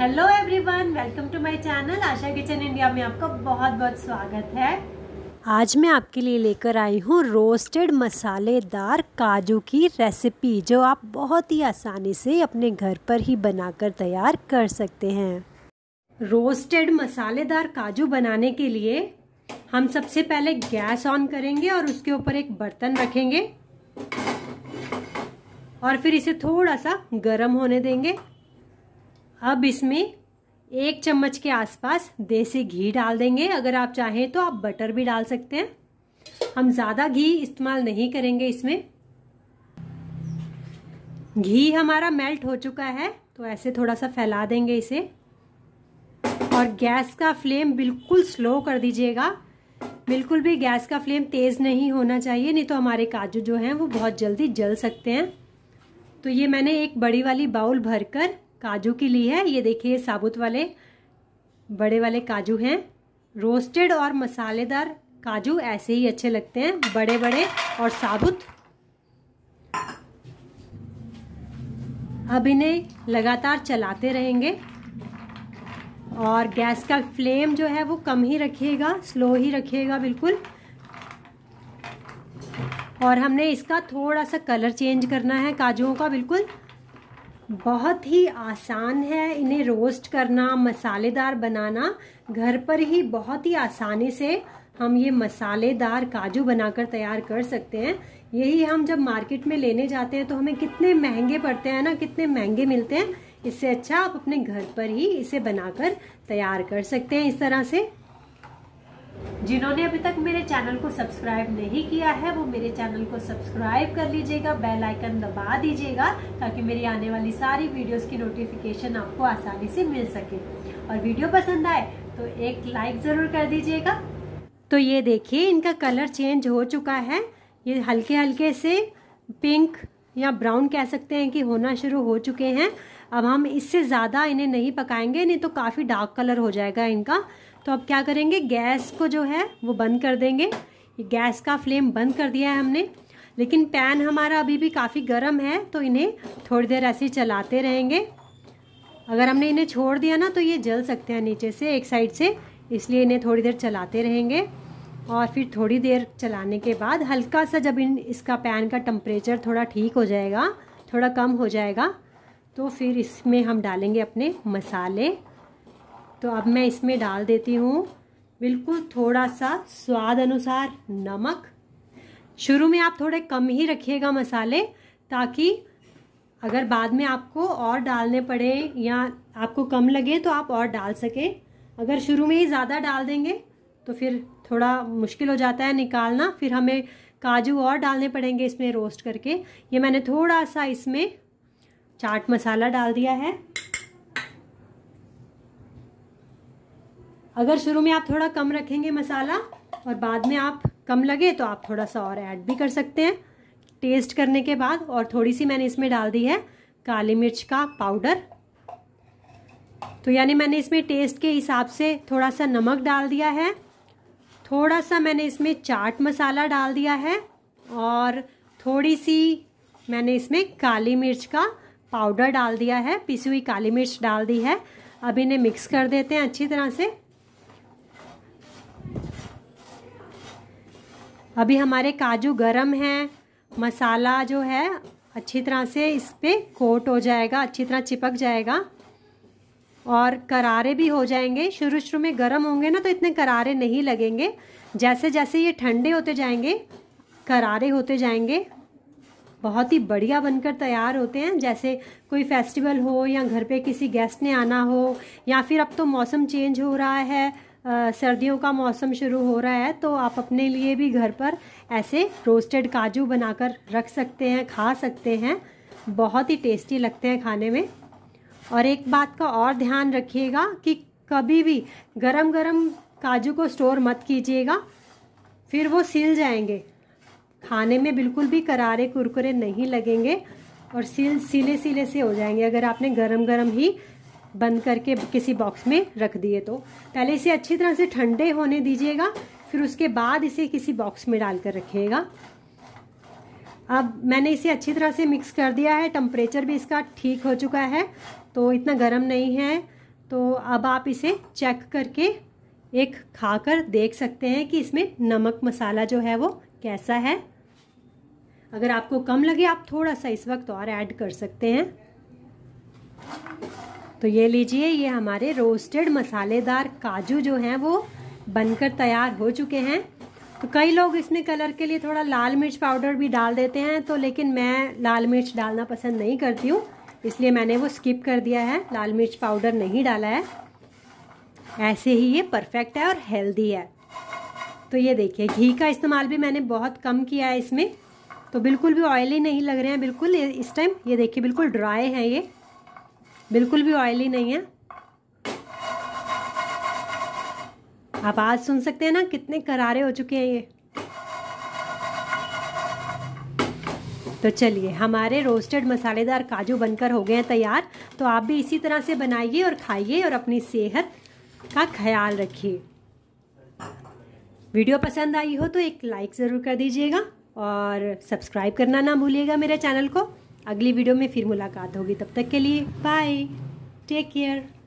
hello everyone welcome to my channel Asha kitchen India में आपका बहुत बहुत स्वागत है आज मैं आपके लिए लेकर आई हूँ रोस्टेड मसालेदार काजू की रेसिपी जो आप बहुत ही आसानी से अपने घर पर ही बनाकर तैयार कर सकते हैं रोस्टेड मसालेदार काजू बनाने के लिए हम सबसे पहले गैस ऑन करेंगे और उसके ऊपर एक बर्तन रखेंगे और फिर इसे थोड़ा सा गर्म होने देंगे अब इसमें एक चम्मच के आसपास देसी घी डाल देंगे अगर आप चाहें तो आप बटर भी डाल सकते हैं हम ज़्यादा घी इस्तेमाल नहीं करेंगे इसमें घी हमारा मेल्ट हो चुका है तो ऐसे थोड़ा सा फैला देंगे इसे और गैस का फ्लेम बिल्कुल स्लो कर दीजिएगा बिल्कुल भी गैस का फ्लेम तेज़ नहीं होना चाहिए नहीं तो हमारे काजू जो हैं वो बहुत जल्दी जल सकते हैं तो ये मैंने एक बड़ी वाली बाउल भरकर काजू की ली है ये देखिए साबुत वाले बड़े वाले काजू हैं रोस्टेड और मसालेदार काजू ऐसे ही अच्छे लगते हैं बड़े बड़े और साबुत अब इन्हें लगातार चलाते रहेंगे और गैस का फ्लेम जो है वो कम ही रखिएगा स्लो ही रखिएगा बिल्कुल और हमने इसका थोड़ा सा कलर चेंज करना है काजुओं का बिल्कुल बहुत ही आसान है इन्हें रोस्ट करना मसालेदार बनाना घर पर ही बहुत ही आसानी से हम ये मसालेदार काजू बनाकर तैयार कर सकते हैं यही हम जब मार्केट में लेने जाते हैं तो हमें कितने महंगे पड़ते हैं ना कितने महंगे मिलते हैं इससे अच्छा आप अपने घर पर ही इसे बनाकर तैयार कर सकते हैं इस तरह से जिन्होंने अभी तक मेरे चैनल को सब्सक्राइब नहीं किया है वो मेरे चैनल को सब्सक्राइब कर लीजिएगा बेल आइकन दबा दीजिएगा ताकि मेरी आने वाली सारी वीडियोस की नोटिफिकेशन आपको आसानी से मिल सके और वीडियो पसंद आए तो एक लाइक ज़रूर कर दीजिएगा तो ये देखिए इनका कलर चेंज हो चुका है ये हल्के हल्के से पिंक या ब्राउन कह सकते हैं कि होना शुरू हो चुके हैं अब हम इससे ज़्यादा इन्हें नहीं पकाएंगे नहीं तो काफ़ी डार्क कलर हो जाएगा इनका तो अब क्या करेंगे गैस को जो है वो बंद कर देंगे गैस का फ्लेम बंद कर दिया है हमने लेकिन पैन हमारा अभी भी काफ़ी गर्म है तो इन्हें थोड़ी देर ऐसे ही चलाते रहेंगे अगर हमने इन्हें छोड़ दिया ना तो ये जल सकते हैं नीचे से एक साइड से इसलिए इन्हें थोड़ी देर चलाते रहेंगे और फिर थोड़ी देर चलाने के बाद हल्का सा जब इन इसका पैन का टम्परेचर थोड़ा ठीक हो जाएगा थोड़ा कम हो जाएगा तो फिर इसमें हम डालेंगे अपने मसाले तो अब मैं इसमें डाल देती हूँ बिल्कुल थोड़ा सा स्वाद अनुसार नमक शुरू में आप थोड़े कम ही रखिएगा मसाले ताकि अगर बाद में आपको और डालने पड़े या आपको कम लगे तो आप और डाल सके अगर शुरू में ही ज़्यादा डाल देंगे तो फिर थोड़ा मुश्किल हो जाता है निकालना फिर हमें काजू और डालने पड़ेंगे इसमें रोस्ट करके ये मैंने थोड़ा सा इसमें चाट मसाला डाल दिया है अगर शुरू में आप थोड़ा कम रखेंगे मसाला और बाद में आप कम लगे तो आप थोड़ा सा और ऐड भी कर सकते हैं टेस्ट करने के बाद और थोड़ी सी मैंने इसमें डाल दी है काली मिर्च का पाउडर तो यानी मैंने इसमें टेस्ट के हिसाब से थोड़ा सा नमक डाल दिया है थोड़ा सा मैंने इसमें चाट मसाला डाल दिया है और थोड़ी सी मैंने इसमें काली मिर्च का पाउडर डाल दिया है पिसी हुई काली मिर्च डाल दी है अब इन्हें मिक्स कर देते हैं अच्छी तरह से अभी हमारे काजू गरम हैं मसाला जो है अच्छी तरह से इस पर कोट हो जाएगा अच्छी तरह चिपक जाएगा और करारे भी हो जाएंगे शुरू शुरू में गर्म होंगे ना तो इतने करारे नहीं लगेंगे जैसे जैसे ये ठंडे होते जाएंगे करारे होते जाएंगे बहुत ही बढ़िया बनकर तैयार होते हैं जैसे कोई फेस्टिवल हो या घर पे किसी गेस्ट ने आना हो या फिर अब तो मौसम चेंज हो रहा है सर्दियों का मौसम शुरू हो रहा है तो आप अपने लिए भी घर पर ऐसे रोस्टेड काजू बनाकर रख सकते हैं खा सकते हैं बहुत ही टेस्टी लगते हैं खाने में और एक बात का और ध्यान रखिएगा कि कभी भी गरम गरम काजू को स्टोर मत कीजिएगा फिर वो सिल जाएंगे खाने में बिल्कुल भी करारे कुरकुरे नहीं लगेंगे और सिल सिले सिले से हो जाएंगे अगर आपने गरम गरम ही बंद करके किसी बॉक्स में रख दिए तो पहले इसे अच्छी तरह से ठंडे होने दीजिएगा फिर उसके बाद इसे किसी बॉक्स में डाल कर रखिएगा अब मैंने इसे अच्छी तरह से मिक्स कर दिया है टम्परेचर भी इसका ठीक हो चुका है तो इतना गर्म नहीं है तो अब आप इसे चेक करके एक खाकर देख सकते हैं कि इसमें नमक मसाला जो है वो कैसा है अगर आपको कम लगे आप थोड़ा सा इस वक्त और ऐड कर सकते हैं तो ये लीजिए ये हमारे रोस्टेड मसालेदार काजू जो हैं वो बनकर तैयार हो चुके हैं तो कई लोग इसमें कलर के लिए थोड़ा लाल मिर्च पाउडर भी डाल देते हैं तो लेकिन मैं लाल मिर्च डालना पसंद नहीं करती हूँ इसलिए मैंने वो स्किप कर दिया है लाल मिर्च पाउडर नहीं डाला है ऐसे ही ये परफेक्ट है और हेल्दी है तो ये देखिए घी का इस्तेमाल भी मैंने बहुत कम किया है इसमें तो बिल्कुल भी ऑयली नहीं लग रहे हैं बिल्कुल इस टाइम ये देखिए बिल्कुल ड्राई हैं ये बिल्कुल भी ऑयली नहीं है आप आज सुन सकते हैं ना कितने करारे हो चुके हैं ये तो चलिए हमारे रोस्टेड मसालेदार काजू बनकर हो गए हैं तैयार तो आप भी इसी तरह से बनाइए और खाइए और अपनी सेहत का ख्याल रखिए वीडियो पसंद आई हो तो एक लाइक ज़रूर कर दीजिएगा और सब्सक्राइब करना ना भूलिएगा मेरे चैनल को अगली वीडियो में फिर मुलाकात होगी तब तक के लिए बाय टेक केयर